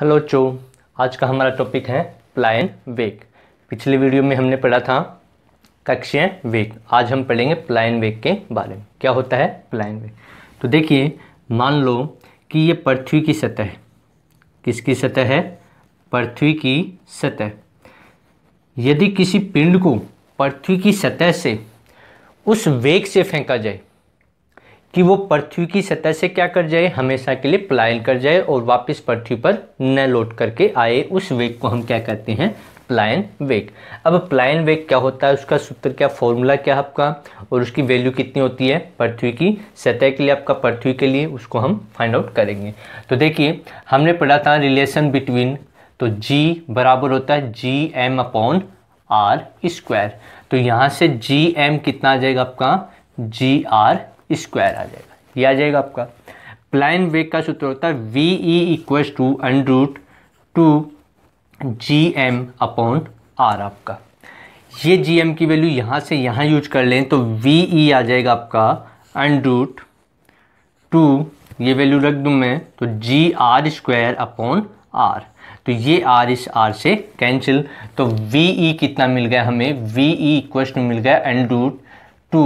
Hello चो आज का हमारा टॉपिक है प्लायन वेग पिछले वीडियो में हमने पढ़ा था कक्षीय वेग आज हम पढ़ेंगे प्लायन वेग के बारे में क्या होता है प्लायन वेग तो देखिए मान लो कि ये पृथ्वी की सतह है किसकी सतह है पृथ्वी की सतह यदि किसी पिंड को पृथ्वी की सतह से उस वेग से फेंका जाए कि वो पृथ्वी की सतह से क्या कर जाए हमेशा के लिए प्लायन कर जाए और वापस पृथ्वी पर न लौट करके आए उस वेग को हम क्या कहते हैं प्लायन वेग अब प्लायन वेग क्या होता है उसका सूत्र क्या फॉर्मूला क्या है आपका और उसकी वैल्यू कितनी होती है पृथ्वी की सतह के लिए आपका पृथ्वी के लिए उसको हम फाइंड आउट करेंगे तो देखिए हमने पढ़ा था रिलेशन बिटवीन तो जी बराबर होता है G M upon R square तो यहाँ से जी एम कितना आ जाएगा आपका जी आर स्क्वायर आ जाएगा ये आ जाएगा आपका प्लाइन वेग का सूत्र होता है V E equal to under root two G M upon R आपका ये जी एम की वैल्यू यहाँ से यहाँ यूज कर लें तो वी ई e आ जाएगा आपका अंड रूट टू ये वैल्यू रख दूँ मैं तो G R square upon R तो ये आर इस आर से कैंसिल तो वी ई e कितना मिल गया हमें वी ई इक्वल्स टू मिल गया under root two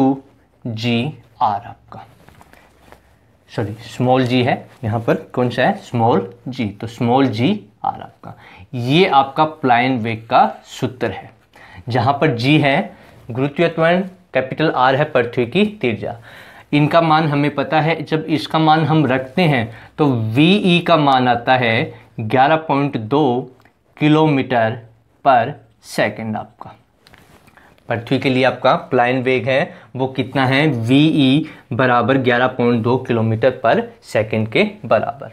G R आपका सॉरी स्मॉल जी है यहां पर कौन सा है स्मॉल जी तो स्मॉल जी आर आपका ये आपका प्लाइन वेग का सूत्र है जहां पर जी है गुरुत्वीय कैपिटल आर है पृथ्वी की तिरजा इनका मान हमें पता है जब इसका मान हम रखते हैं तो वी ई e का मान आता है 11.2 किलोमीटर पर सेकंड आपका पृथ्वी के लिए आपका प्लाइन वेग है वो कितना है वी ई e बराबर ग्यारह पॉइंट दो किलोमीटर पर सेकंड के बराबर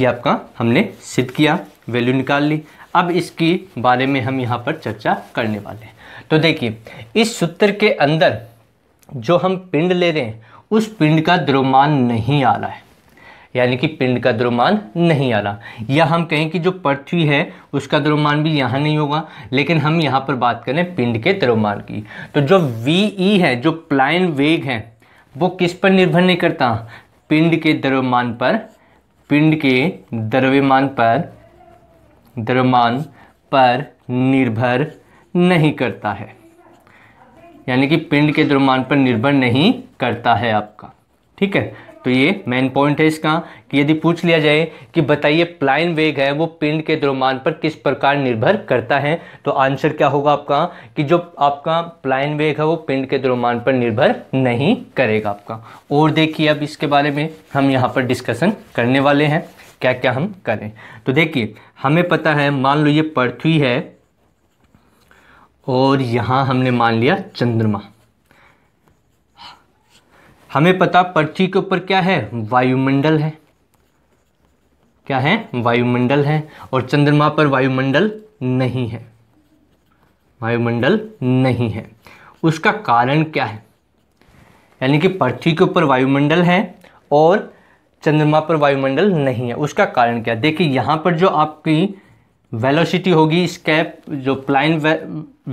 ये आपका हमने सिद्ध किया वैल्यू निकाल ली अब इसके बारे में हम यहाँ पर चर्चा करने वाले हैं तो देखिए इस सूत्र के अंदर जो हम पिंड ले रहे हैं उस पिंड का द्रव्यमान नहीं आ रहा है यानी कि पिंड का द्रव्यमान नहीं आ रहा या हम कहें कि जो पृथ्वी है उसका द्रव्यमान भी यहाँ नहीं होगा लेकिन हम यहाँ पर बात करें पिंड के द्रव्यमान की तो जो वी e है जो प्लाइन वेग है वो किस पर निर्भर नहीं करता पिंड के द्रव्यमान पर पिंड के द्रव्यमान पर द्रव्यमान पर निर्भर नहीं करता है यानी कि पिंड के द्रव्यमान पर निर्भर नहीं करता है आपका ठीक है तो ये मेन पॉइंट है इसका कि यदि पूछ लिया जाए कि बताइए प्लाइन वेग है वो पिंड के द्रव्यमान पर किस प्रकार निर्भर करता है तो आंसर क्या होगा आपका कि जो आपका प्लाइन वेग है वो पिंड के द्रव्यमान पर निर्भर नहीं करेगा आपका और देखिए अब इसके बारे में हम यहाँ पर डिस्कशन करने वाले हैं क्या क्या हम करें तो देखिए हमें पता है मान लो ये पृथ्वी है और यहाँ हमने मान लिया चंद्रमा हमें पता पृथ्वी के ऊपर क्या है वायुमंडल है क्या है वायुमंडल है और चंद्रमा पर वायुमंडल नहीं है वायुमंडल नहीं है उसका कारण क्या है यानी कि पृथ्वी के ऊपर वायुमंडल है और चंद्रमा पर वायुमंडल नहीं है उसका कारण क्या देखिए यहाँ पर जो आपकी वेलोसिटी होगी स्कैप जो प्लाइन वे,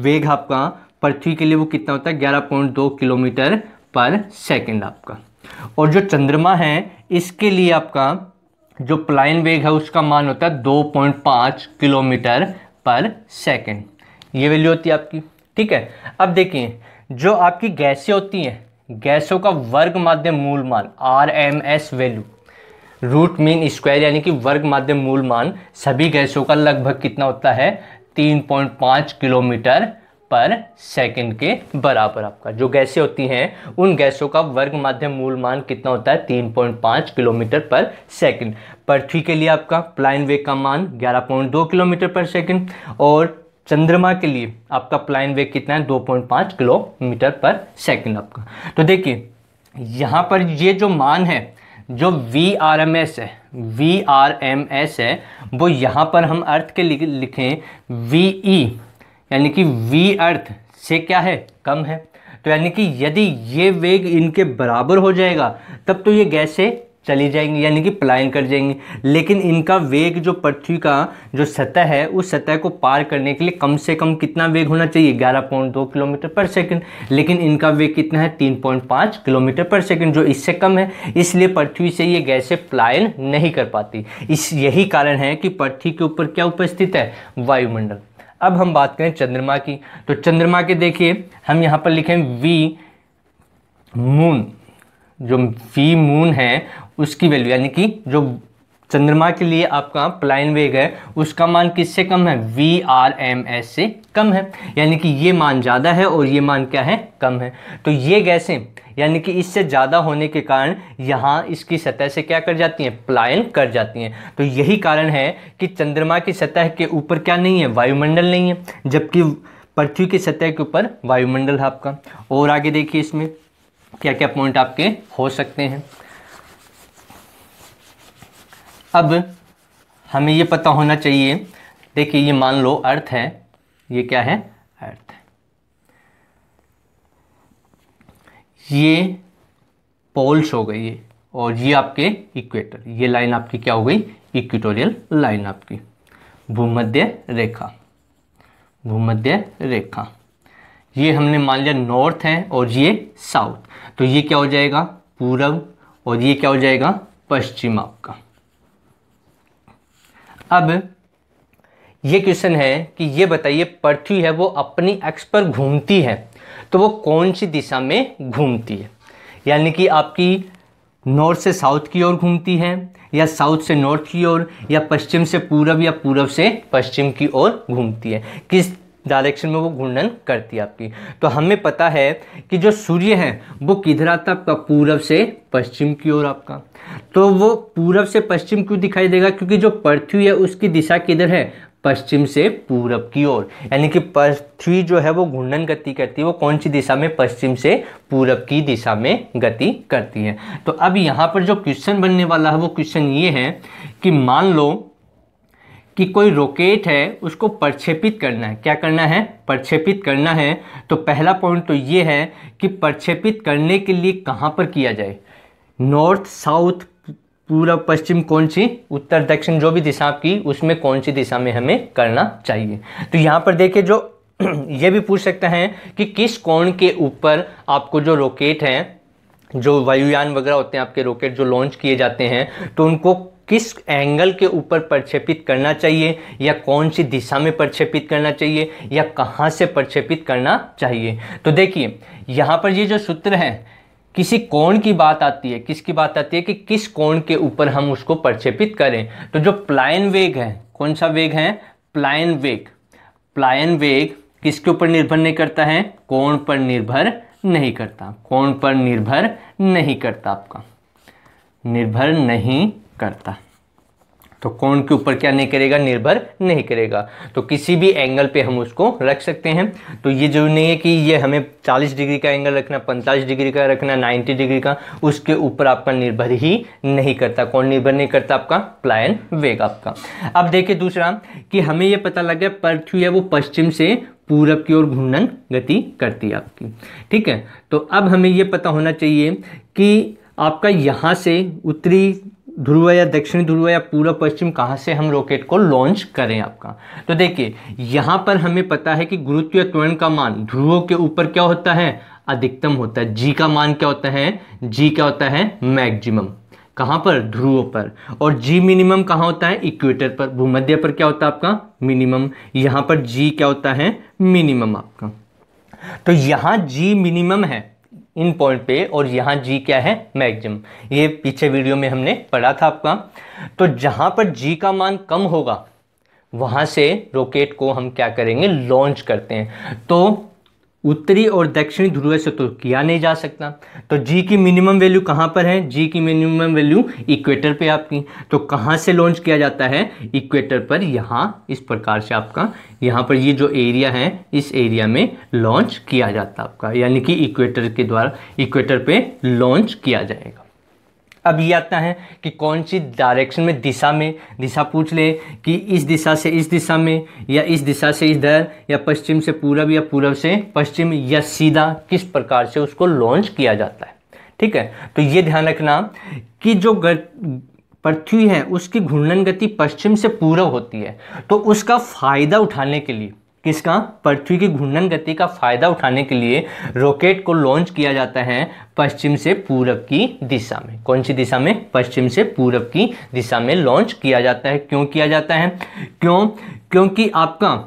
वेग आपका पृथ्वी के लिए वो कितना होता है ग्यारह पॉइंट दो किलोमीटर पर सेकेंड आपका और जो चंद्रमा है इसके लिए आपका जो प्लाइन वेग है उसका मान होता है दो पॉइंट पाँच किलोमीटर पर सेकेंड ये वैल्यू होती है आपकी ठीक है अब देखिए जो आपकी गैसें होती हैं गैसों का वर्ग माध्य मूल मान R M S value root mean square यानी कि वर्ग माध्य मूल मान सभी गैसों का लगभग कितना होता है तीन पॉइंट पाँच किलोमीटर पर सेकंड के बराबर आपका जो गैसें होती हैं उन गैसों का वर्ग माध्यम मूल मान कितना होता है 3.5 किलोमीटर पर सेकंड पृथ्वी के लिए आपका प्लाइन वेग का मान 11.2 किलोमीटर पर सेकंड और चंद्रमा के लिए आपका प्लाइन वेग कितना है 2.5 किलोमीटर पर सेकंड आपका तो देखिए यहाँ पर ये जो मान है जो वी आर एम एस है वी आर एम एस है वो यहाँ पर हम अर्थ के लिखें वी ई e। यानी कि वी अर्थ से क्या है कम है तो यानी कि यदि ये वेग इनके बराबर हो जाएगा तब तो ये गैसें चली जाएंगी यानी कि पलायन कर जाएंगी लेकिन इनका वेग जो पृथ्वी का जो सतह है उस सतह को पार करने के लिए कम से कम कितना वेग होना चाहिए ग्यारह पॉइंट दो किलोमीटर पर सेकंड लेकिन इनका वेग कितना है तीन पॉइंट पाँच किलोमीटर पर सेकंड जो इससे कम है इसलिए पृथ्वी से ये गैसें पलायन नहीं कर पाती इस यही कारण है कि पृथ्वी के ऊपर क्या उपस्थित है वायुमंडल अब हम बात करें चंद्रमा की तो चंद्रमा के देखिए हम यहाँ पर लिखें वी मून जो वी मून है उसकी वैल्यू यानी कि जो चंद्रमा के लिए आपका प्लाइन वेग है उसका मान किससे कम है वी आर एम एस से कम है यानी कि ये मान ज़्यादा है और ये मान क्या है कम है तो ये गैसें यानी कि इससे ज़्यादा होने के कारण यहाँ इसकी सतह से क्या कर जाती हैं प्लायन कर जाती हैं तो यही कारण है कि चंद्रमा की सतह के ऊपर क्या नहीं है वायुमंडल नहीं है जबकि पृथ्वी की सतह के ऊपर वायुमंडल है आपका और आगे देखिए इसमें क्या क्या पॉइंट आपके हो सकते हैं अब हमें ये पता होना चाहिए देखिए ये मान लो अर्थ है ये क्या है अर्थ है ये पोल्स हो गई है और ये आपके इक्वेटर ये लाइन आपकी क्या हो गई इक्वेटोरियल लाइन आपकी भूमध्य रेखा भूमध्य रेखा ये हमने मान लिया नॉर्थ है और ये साउथ तो ये क्या हो जाएगा पूरब और ये क्या हो जाएगा पश्चिम आपका अब ये क्वेश्चन है कि ये बताइए पृथ्वी है वो अपनी एक्स पर घूमती है तो वो कौन सी दिशा में घूमती है यानी कि आपकी नॉर्थ से साउथ की ओर घूमती है या साउथ से नॉर्थ की ओर या पश्चिम से पूरब या पूरब से पश्चिम की ओर घूमती है किस डायरेक्शन में वो घूर्णन करती है आपकी तो हमें पता है कि जो सूर्य है वो किधर आता है आपका पूरब से पश्चिम की ओर आपका तो वो पूरब से पश्चिम क्यों दिखाई देगा क्योंकि जो पृथ्वी है उसकी दिशा किधर है पश्चिम से पूरब की ओर यानी कि पृथ्वी जो है वो घूर्णन गति करती है वो कौन सी दिशा में पश्चिम से पूरब की दिशा में गति करती है तो अब यहाँ पर जो क्वेश्चन बनने वाला है वो क्वेश्चन ये है कि मान लो कि कोई रॉकेट है उसको प्रक्षेपित करना है क्या करना है प्रक्षेपित करना है तो पहला पॉइंट तो ये है कि प्रक्षेपित करने के लिए कहाँ पर किया जाए नॉर्थ साउथ पूरा पश्चिम कौन सी उत्तर दक्षिण जो भी दिशा की उसमें कौन सी दिशा में हमें करना चाहिए तो यहाँ पर देखिए जो ये भी पूछ सकते हैं कि किस कोण के ऊपर आपको जो रॉकेट हैं जो वायुयान वगैरह होते हैं आपके रॉकेट जो लॉन्च किए जाते हैं तो उनको किस एंगल के ऊपर प्रक्षेपित करना चाहिए या कौन सी दिशा में प्रक्षेपित करना चाहिए या कहाँ से प्रक्षेपित करना चाहिए तो देखिए यहाँ पर ये जो सूत्र है किसी कोण की बात आती है किसकी बात आती है कि किस कोण के ऊपर हम उसको प्रक्षेपित करें तो जो प्लायन वेग है कौन सा वेग है प्लायन वेग प्लायन वेग किसके ऊपर निर्भर नहीं करता है कोण पर निर्भर नहीं करता कोण पर निर्भर नहीं करता आपका निर्भर नहीं करता तो कोण के ऊपर क्या नहीं करेगा निर्भर नहीं करेगा तो किसी भी एंगल पे हम उसको रख सकते हैं तो ये जरूरी नहीं है कि ये हमें 40 डिग्री का एंगल रखना 45 डिग्री का रखना 90 डिग्री का उसके ऊपर आपका निर्भर ही नहीं करता कौन निर्भर नहीं करता आपका प्लायन वेग आपका अब देखिए दूसरा कि हमें ये पता लग गया पृथ्वी है वो पश्चिम से पूरब की ओर घूर्णन गति करती है आपकी ठीक है तो अब हमें ये पता होना चाहिए कि आपका यहाँ से उत्तरी ध्रुव या दक्षिणी ध्रुव या पूर्व पश्चिम कहाँ से हम रॉकेट को लॉन्च करें आपका तो देखिए यहाँ पर हमें पता है कि गुरुत्व त्वरण का मान ध्रुवों के ऊपर क्या होता है अधिकतम होता है जी का मान क्या होता है जी क्या होता है मैक्सिमम कहाँ पर ध्रुवों पर और जी मिनिमम कहाँ होता है इक्वेटर पर भूमध्य पर क्या होता है आपका मिनिमम यहाँ पर जी क्या होता है मिनिमम आपका तो यहाँ जी मिनिमम है इन पॉइंट पे और यहाँ जी क्या है मैगजिम ये पीछे वीडियो में हमने पढ़ा था आपका तो जहाँ पर जी का मान कम होगा वहाँ से रॉकेट को हम क्या करेंगे लॉन्च करते हैं तो उत्तरी और दक्षिणी ध्रुव से तो किया नहीं जा सकता तो जी की मिनिमम वैल्यू कहाँ पर है जी की मिनिमम वैल्यू इक्वेटर पे आपकी तो कहाँ से लॉन्च किया जाता है इक्वेटर पर यहाँ इस प्रकार से आपका यहाँ पर ये जो एरिया है इस एरिया में लॉन्च किया जाता है आपका यानी कि इक्वेटर के द्वारा इक्वेटर पर लॉन्च किया जाएगा अब ये आता है कि कौन सी डायरेक्शन में दिशा में दिशा पूछ ले कि इस दिशा से इस दिशा में या इस दिशा से इधर या पश्चिम से पूरब या पूरब से पश्चिम या सीधा किस प्रकार से उसको लॉन्च किया जाता है ठीक है तो ये ध्यान रखना कि जो पृथ्वी है उसकी घूर्णन गति पश्चिम से पूरब होती है तो उसका फ़ायदा उठाने के लिए किसका पृथ्वी की घूर्णन गति का फायदा उठाने के लिए रॉकेट को लॉन्च किया जाता है पश्चिम से पूरब की दिशा में कौन सी दिशा में पश्चिम से पूरब की दिशा में लॉन्च किया जाता है क्यों किया जाता है क्यों क्योंकि आपका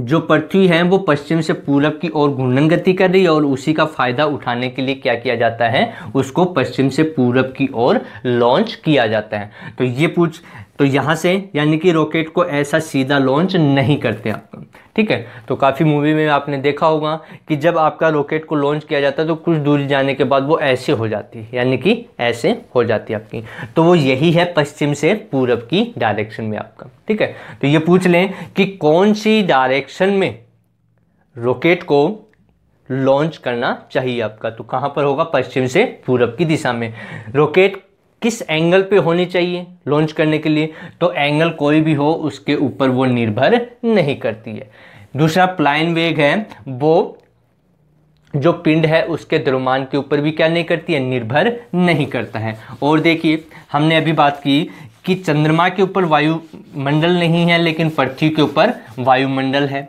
जो पृथ्वी है वो पश्चिम से पूरब की ओर घूर्णन गति कर रही है और उसी का फायदा उठाने के लिए क्या किया जाता है उसको पश्चिम से पूरब की ओर लॉन्च किया जाता है तो ये पूछ तो यहाँ से यानी कि रॉकेट को ऐसा सीधा लॉन्च नहीं करते आप ठीक है तो काफ़ी मूवी में आपने देखा होगा कि जब आपका रॉकेट को लॉन्च किया जाता है तो कुछ दूरी जाने के बाद वो ऐसे हो जाती है यानी कि ऐसे हो जाती है आपकी तो वो यही है पश्चिम से पूरब की डायरेक्शन में आपका ठीक है तो ये पूछ लें कि कौन सी डायरेक्शन में रॉकेट को लॉन्च करना चाहिए आपका तो कहाँ पर होगा पश्चिम से पूरब की दिशा में रॉकेट किस एंगल पे होनी चाहिए लॉन्च करने के लिए तो एंगल कोई भी हो उसके ऊपर वो निर्भर नहीं करती है दूसरा प्लाइन वेग है वो जो पिंड है उसके द्रव्यमान के ऊपर भी क्या नहीं करती है निर्भर नहीं करता है और देखिए हमने अभी बात की कि चंद्रमा के ऊपर वायुमंडल नहीं है लेकिन पृथ्वी के ऊपर वायुमंडल है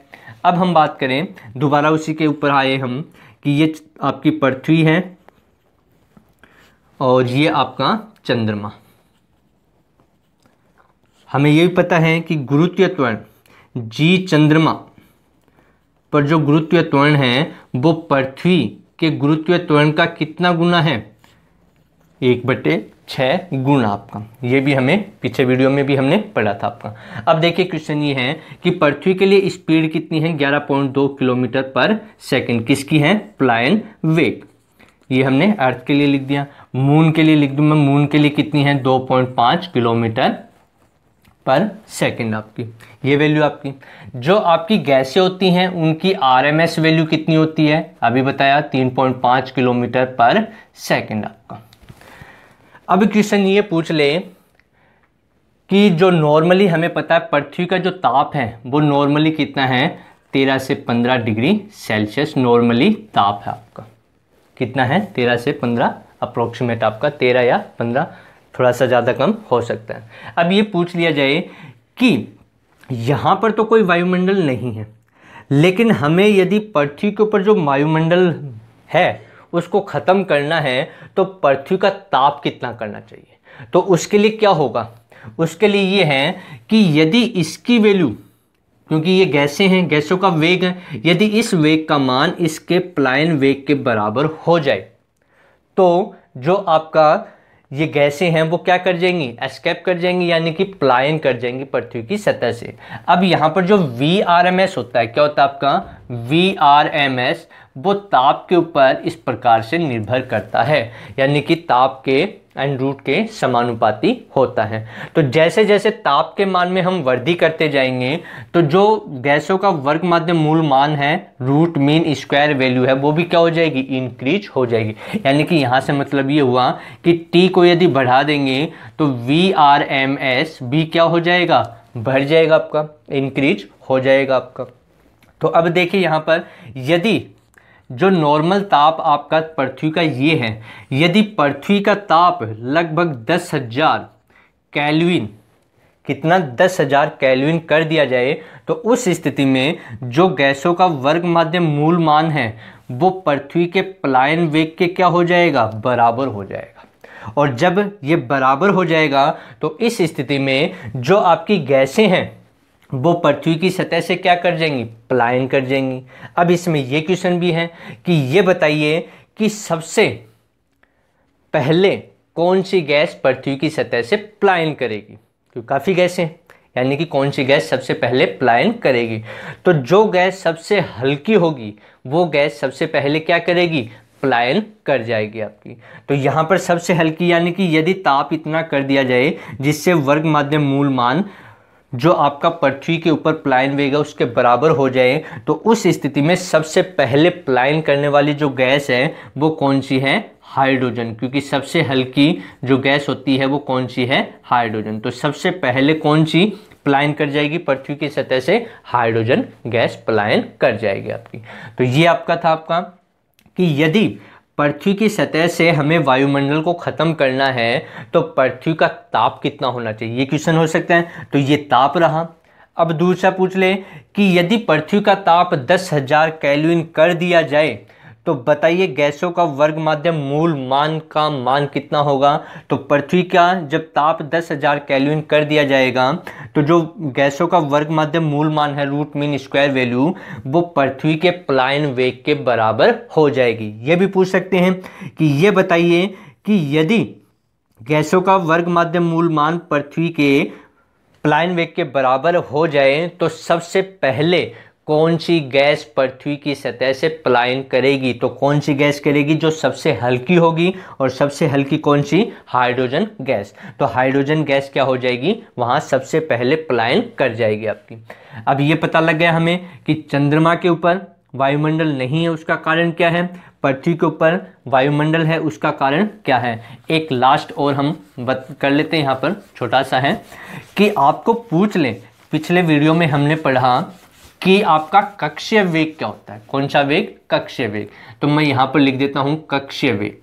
अब हम बात करें दोबारा उसी के ऊपर आए हम कि ये आपकी पृथ्वी है और ये आपका चंद्रमा हमें यह भी पता है कि गुरुत्व त्वरण जी चंद्रमा पर जो गुरुत्व त्वरण है वो पृथ्वी के गुरुत्व त्वरण का कितना गुना है एक बटे छः गुण आपका ये भी हमें पीछे वीडियो में भी हमने पढ़ा था आपका अब देखिए क्वेश्चन ये है कि पृथ्वी के लिए स्पीड कितनी है 11.2 किलोमीटर पर सेकंड किसकी है प्लायन वेग ये हमने अर्थ के लिए लिख दिया मून के लिए लिख दू मैं मून के लिए कितनी है 2.5 किलोमीटर पर सेकंड आपकी ये वैल्यू आपकी जो आपकी गैसें होती हैं उनकी आरएमएस वैल्यू कितनी होती है अभी बताया 3.5 किलोमीटर पर सेकंड आपका अब क्वेश्चन ये पूछ ले कि जो नॉर्मली हमें पता है पृथ्वी का जो ताप है वो नॉर्मली कितना है तेरह से पंद्रह डिग्री सेल्सियस नॉर्मली ताप है आपका कितना है तेरह से पंद्रह अप्रोक्सीमेट आपका तेरह या पंद्रह थोड़ा सा ज़्यादा कम हो सकता है अब ये पूछ लिया जाए कि यहाँ पर तो कोई वायुमंडल नहीं है लेकिन हमें यदि पृथ्वी के ऊपर जो वायुमंडल है उसको ख़त्म करना है तो पृथ्वी का ताप कितना करना चाहिए तो उसके लिए क्या होगा उसके लिए ये है कि यदि इसकी वैल्यू क्योंकि ये गैसें हैं गैसों का वेग है यदि इस वेग का मान इसके प्लायन वेग के बराबर हो जाए तो जो आपका ये गैसें हैं वो क्या कर जाएंगी एस्केप कर जाएंगी यानी कि प्लायन कर जाएंगी पृथ्वी की सतह से अब यहाँ पर जो वी आर एम एस होता है क्या होता है आपका वी आर एम एस वो ताप के ऊपर इस प्रकार से निर्भर करता है यानी कि ताप के एंड रूट के समानुपाती होता है तो जैसे जैसे ताप के मान में हम वृद्धि करते जाएंगे तो जो गैसों का वर्ग माध्य मूल मान है रूट मीन स्क्वायर वैल्यू है वो भी क्या हो जाएगी इंक्रीज हो जाएगी यानी कि यहाँ से मतलब ये हुआ कि टी को यदि बढ़ा देंगे तो वी आर एम एस भी क्या हो जाएगा बढ़ जाएगा आपका इंक्रीज हो जाएगा आपका तो अब देखिए यहाँ पर यदि जो नॉर्मल ताप आपका पृथ्वी का ये है यदि पृथ्वी का ताप लगभग दस हज़ार कैलविन कितना दस हज़ार कैलविन कर दिया जाए तो उस स्थिति में जो गैसों का वर्ग माध्यम मूल मान है वो पृथ्वी के पलायन वेग के क्या हो जाएगा बराबर हो जाएगा और जब ये बराबर हो जाएगा तो इस स्थिति में जो आपकी गैसें हैं वो पृथ्वी की सतह से क्या कर जाएंगी पलायन कर जाएंगी अब इसमें ये क्वेश्चन भी है कि ये बताइए कि सबसे पहले कौन सी गैस पृथ्वी की सतह से पलायन करेगी क्योंकि काफ़ी गैसें यानी कि कौन सी गैस सबसे पहले पलायन करेगी तो जो गैस सबसे हल्की होगी वो गैस सबसे पहले क्या करेगी पलायन कर जाएगी आपकी तो यहाँ पर सबसे हल्की यानी कि यदि ताप इतना कर दिया जाए जिससे वर्ग माध्यम मूल मान जो आपका पृथ्वी के ऊपर प्लायन वेग है उसके बराबर हो जाए तो उस स्थिति में सबसे पहले प्लायन करने वाली जो गैस है वो कौन सी है हाइड्रोजन क्योंकि सबसे हल्की जो गैस होती है वो कौन सी है हाइड्रोजन तो सबसे पहले कौन सी प्लायन कर जाएगी पृथ्वी की सतह से हाइड्रोजन गैस प्लायन कर जाएगी आपकी तो ये आपका था आपका कि यदि पृथ्वी की सतह से हमें वायुमंडल को ख़त्म करना है तो पृथ्वी का ताप कितना होना चाहिए ये क्वेश्चन हो सकता है तो ये ताप रहा अब दूसरा पूछ ले कि यदि पृथ्वी का ताप दस हज़ार कैलविन कर दिया जाए तो बताइए गैसों का वर्ग माध्यम मूल मान का मान कितना होगा तो पृथ्वी का जब ताप दस हज़ार कैलविन कर दिया जाएगा तो जो गैसों का वर्ग माध्यम मूल मान है रूट मीन स्क्वायर वैल्यू वो पृथ्वी के पलायन वेग के बराबर हो जाएगी ये भी पूछ सकते हैं कि ये बताइए कि यदि गैसों का वर्ग माध्यम मूल मान पृथ्वी के प्लाइन वेग के बराबर हो जाए तो सबसे पहले कौन सी गैस पृथ्वी की सतह से पलायन करेगी तो कौन सी गैस करेगी जो सबसे हल्की होगी और सबसे हल्की कौन सी हाइड्रोजन गैस तो हाइड्रोजन गैस क्या हो जाएगी वहाँ सबसे पहले पलायन कर जाएगी आपकी अब ये पता लग गया हमें कि चंद्रमा के ऊपर वायुमंडल नहीं है उसका कारण क्या है पृथ्वी के ऊपर वायुमंडल है उसका कारण क्या है एक लास्ट और हम बत, कर लेते हैं यहाँ पर छोटा सा है कि आपको पूछ लें पिछले वीडियो में हमने पढ़ा कि आपका कक्षीय वेग क्या होता है कौन सा वेग कक्षीय वेग तो मैं यहां पर लिख देता हूं कक्षीय वेग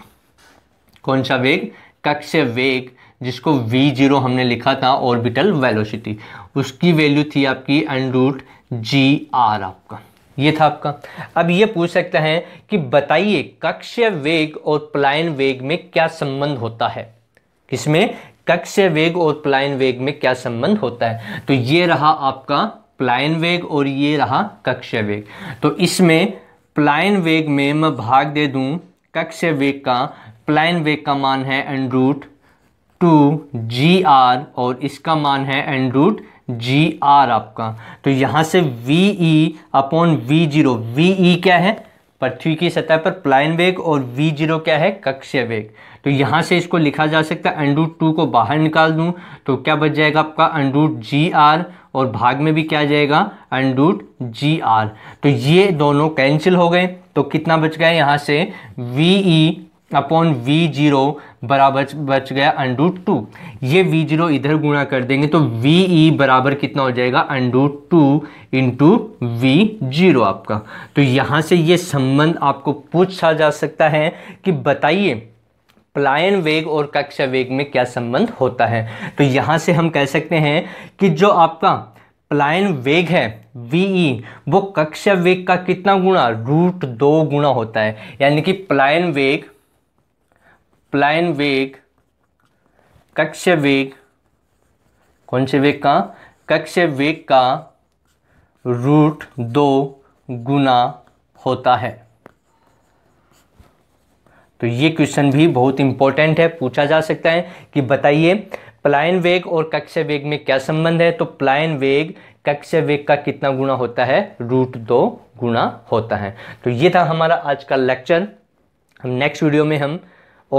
कौन सा वेग कक्षीय वेग जिसको v0 जीरो हमने लिखा था ऑर्बिटल वेलोसिटी उसकी वैल्यू थी आपकी एंड रूट जी आर आपका ये था आपका अब ये पूछ सकते हैं कि बताइए कक्षीय वेग और पलायन वेग में क्या संबंध होता है किसमें कक्षीय वेग और पलायन वेग में क्या संबंध होता है तो ये रहा आपका प्लायन वेग और ये रहा कक्ष वेग तो इसमें प्लायन वेग में मैं भाग दे दू कक्ष वेग का प्लायन वेग का मान है एंड्रूट टू जी आर और इसका मान है एंड जी आर आपका तो यहाँ से V E upon V zero V E क्या है पृथ्वी की सतह पर प्लायन वेग और वी जीरो क्या है कक्ष वेग तो यहाँ से इसको लिखा जा सकता है अंडूट टू को बाहर निकाल दूँ तो क्या बच जाएगा आपका अंडूट जी आर और भाग में भी क्या जाएगा अंड रूट जी आर तो ये दोनों कैंसिल हो गए तो कितना बच गया यहाँ से V E upon V zero बराबर बच गया अंडूट टू ये वी जीरो इधर गुणा कर देंगे तो वी ई e बराबर कितना हो जाएगा under root two into V zero आपका तो यहाँ से ये संबंध आपको पूछा जा सकता है कि बताइए प्लायन वेग और कक्षा वेग में क्या संबंध होता है तो यहाँ से हम कह सकते हैं कि जो आपका प्लायन वेग है वीई e, वो कक्षा वेग का कितना गुणा रूट दो गुणा होता है यानी कि प्लायन वेग प्लायन वेग कक्ष वेग कौन से वेग का कक्ष वेग का रूट दो गुना होता है तो ये क्वेश्चन भी बहुत इंपॉर्टेंट है पूछा जा सकता है कि बताइए प्लायन वेग और कक्ष वेग में क्या संबंध है तो प्लायन वेग कक्ष वेग का कितना गुणा होता है रूट दो गुणा होता है तो ये था हमारा आज का लेक्चर हम नेक्स्ट वीडियो में हम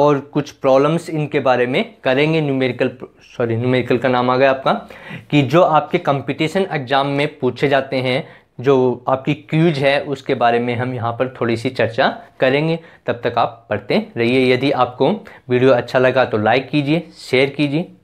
और कुछ प्रॉब्लम्स इनके बारे में करेंगे न्यूमेरिकल सॉरी न्यूमेरिकल का नाम आ गया आपका कि जो आपके कंपटीशन एग्जाम में पूछे जाते हैं जो आपकी क्यूज है उसके बारे में हम यहाँ पर थोड़ी सी चर्चा करेंगे तब तक आप पढ़ते रहिए यदि आपको वीडियो अच्छा लगा तो लाइक कीजिए शेयर कीजिए